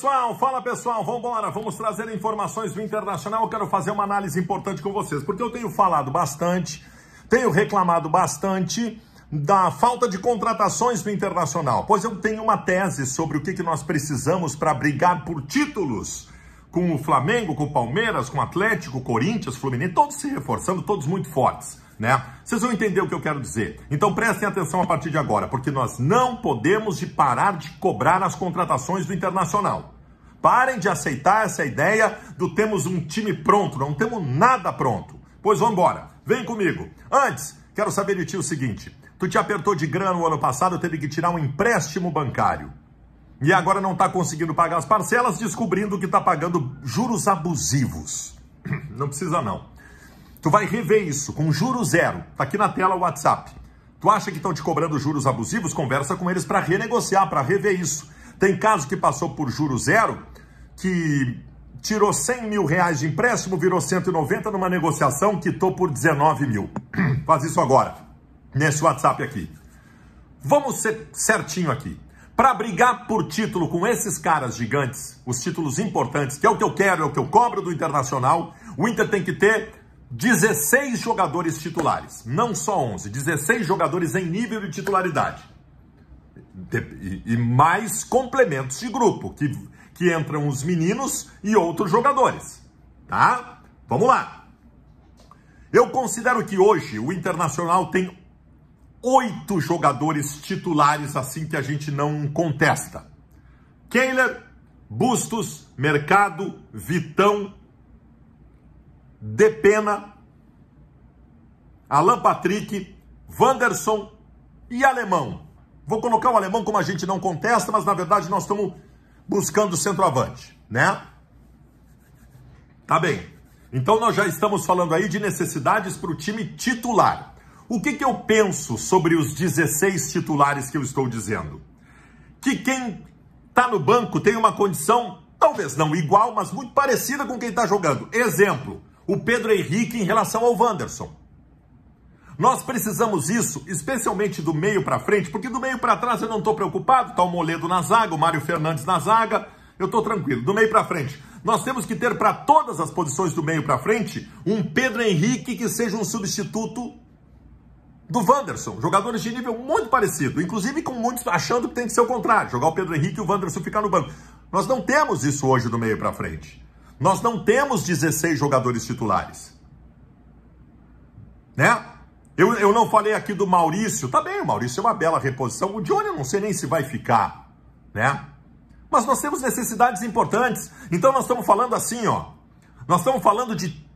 pessoal, fala pessoal, vamos embora, vamos trazer informações do internacional. Eu quero fazer uma análise importante com vocês, porque eu tenho falado bastante, tenho reclamado bastante da falta de contratações do internacional. Pois eu tenho uma tese sobre o que, que nós precisamos para brigar por títulos com o Flamengo, com o Palmeiras, com o Atlético, Corinthians, Fluminense, todos se reforçando, todos muito fortes né? Vocês vão entender o que eu quero dizer. Então prestem atenção a partir de agora, porque nós não podemos de parar de cobrar as contratações do Internacional. Parem de aceitar essa ideia do temos um time pronto, não temos nada pronto. Pois vamos embora, vem comigo. Antes, quero saber de ti o seguinte: tu te apertou de grana no ano passado, teve que tirar um empréstimo bancário. E agora não está conseguindo pagar as parcelas, descobrindo que está pagando juros abusivos. Não precisa não. Tu vai rever isso com juro zero. Tá aqui na tela o WhatsApp. Tu acha que estão te cobrando juros abusivos? Conversa com eles para renegociar, para rever isso. Tem caso que passou por juro zero, que tirou 100 mil reais de empréstimo, virou 190 numa negociação, quitou por 19 mil. Faz isso agora, nesse WhatsApp aqui. Vamos ser certinho aqui. Para brigar por título com esses caras gigantes, os títulos importantes, que é o que eu quero, é o que eu cobro do Internacional, o Inter tem que ter 16 jogadores titulares, não só 11, 16 jogadores em nível de titularidade. E, e mais complementos de grupo, que, que entram os meninos e outros jogadores. Tá? Vamos lá. Eu considero que hoje o Internacional tem oito jogadores titulares assim que a gente não contesta. Kehler, Bustos, Mercado, Vitão, Depena, Alan Patrick, Wanderson e Alemão. Vou colocar o Alemão como a gente não contesta, mas na verdade nós estamos buscando centroavante, né? Tá bem. Então nós já estamos falando aí de necessidades para o time titular. O que, que eu penso sobre os 16 titulares que eu estou dizendo? Que quem está no banco tem uma condição, talvez não igual, mas muito parecida com quem está jogando. Exemplo, o Pedro Henrique em relação ao Wanderson. Nós precisamos isso, especialmente do meio para frente, porque do meio para trás eu não estou preocupado, tá o Moledo na zaga, o Mário Fernandes na zaga, eu estou tranquilo. Do meio para frente, nós temos que ter para todas as posições do meio para frente um Pedro Henrique que seja um substituto do Wanderson, jogadores de nível muito parecido, inclusive com muitos achando que tem que ser o contrário, jogar o Pedro Henrique e o Wanderson ficar no banco. Nós não temos isso hoje do meio para frente. Nós não temos 16 jogadores titulares. Né? Eu, eu não falei aqui do Maurício. Tá bem, o Maurício é uma bela reposição. O Johnny eu não sei nem se vai ficar, né? Mas nós temos necessidades importantes. Então nós estamos falando assim, ó. Nós estamos falando de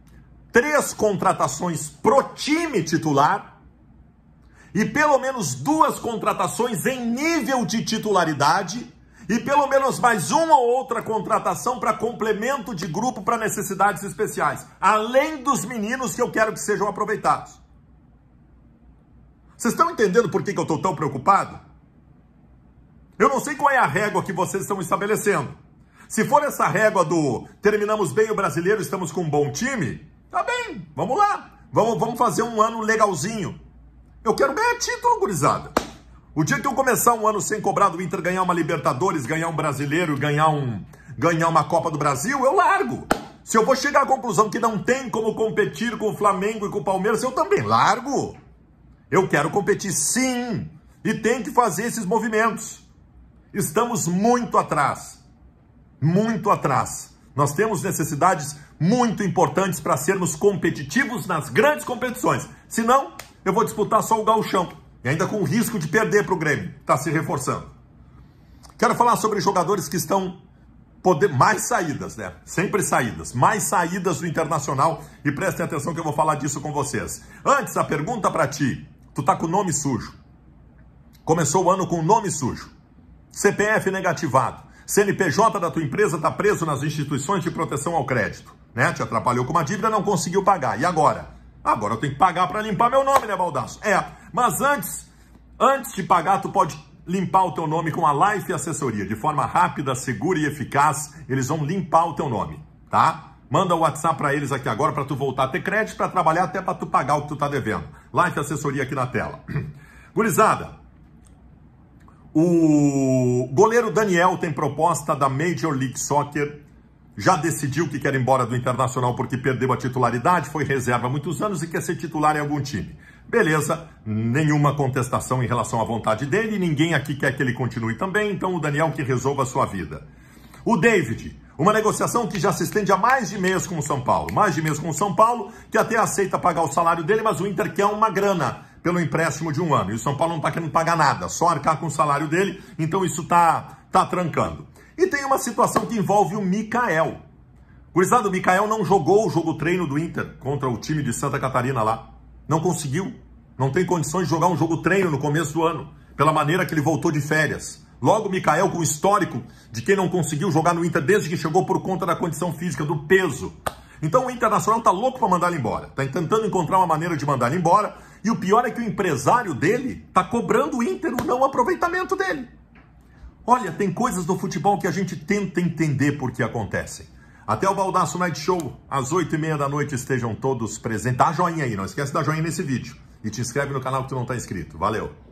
três contratações pro time titular e pelo menos duas contratações em nível de titularidade e pelo menos mais uma ou outra contratação para complemento de grupo para necessidades especiais, além dos meninos que eu quero que sejam aproveitados. Vocês estão entendendo por que, que eu estou tão preocupado? Eu não sei qual é a régua que vocês estão estabelecendo. Se for essa régua do terminamos bem o brasileiro, estamos com um bom time, tá bem, vamos lá. Vamos, vamos fazer um ano legalzinho. Eu quero ganhar título, gurizada. O dia que eu começar um ano sem cobrar do Inter ganhar uma Libertadores, ganhar um brasileiro, ganhar um ganhar uma Copa do Brasil, eu largo. Se eu vou chegar à conclusão que não tem como competir com o Flamengo e com o Palmeiras, eu também largo. Eu quero competir sim e tem que fazer esses movimentos. Estamos muito atrás. Muito atrás. Nós temos necessidades muito importantes para sermos competitivos nas grandes competições. Senão, eu vou disputar só o galchão. E ainda com o risco de perder para o Grêmio. Está se reforçando. Quero falar sobre jogadores que estão poder mais saídas, né? Sempre saídas, mais saídas do Internacional e prestem atenção que eu vou falar disso com vocês. Antes a pergunta para ti, tu tá com nome sujo. Começou o ano com nome sujo. CPF negativado. CNPJ da tua empresa tá preso nas instituições de proteção ao crédito, né? Te atrapalhou com uma dívida, não conseguiu pagar. E agora? Agora eu tenho que pagar para limpar meu nome, né, Baldaço? É. Mas antes, antes de pagar, tu pode limpar o teu nome com a Life Assessoria. De forma rápida, segura e eficaz, eles vão limpar o teu nome, tá? Manda o WhatsApp para eles aqui agora para tu voltar a ter crédito, para trabalhar até para tu pagar o que tu tá devendo. Life Assessoria aqui na tela. Gurizada, o goleiro Daniel tem proposta da Major League Soccer. Já decidiu que quer ir embora do Internacional porque perdeu a titularidade, foi reserva há muitos anos e quer ser titular em algum time. Beleza, nenhuma contestação em relação à vontade dele, ninguém aqui quer que ele continue também, então o Daniel que resolva a sua vida. O David, uma negociação que já se estende há mais de mês com o São Paulo. Mais de mês com o São Paulo, que até aceita pagar o salário dele, mas o Inter quer uma grana pelo empréstimo de um ano. E o São Paulo não está querendo pagar nada, só arcar com o salário dele, então isso está tá trancando. E tem uma situação que envolve o Mikael. Curizado, o Mikael não jogou o jogo treino do Inter contra o time de Santa Catarina lá. Não conseguiu. Não tem condições de jogar um jogo treino no começo do ano, pela maneira que ele voltou de férias. Logo, Mikael, com o histórico de quem não conseguiu jogar no Inter desde que chegou por conta da condição física, do peso. Então o Internacional está louco para mandar ele embora. Está tentando encontrar uma maneira de mandar ele embora. E o pior é que o empresário dele está cobrando o Inter o não aproveitamento dele. Olha, tem coisas do futebol que a gente tenta entender por que acontecem. Até o Baldaço Night Show, às 8h30 da noite, estejam todos presentes. Dá joinha aí, não esquece de dar joinha nesse vídeo. E te inscreve no canal que tu não está inscrito. Valeu!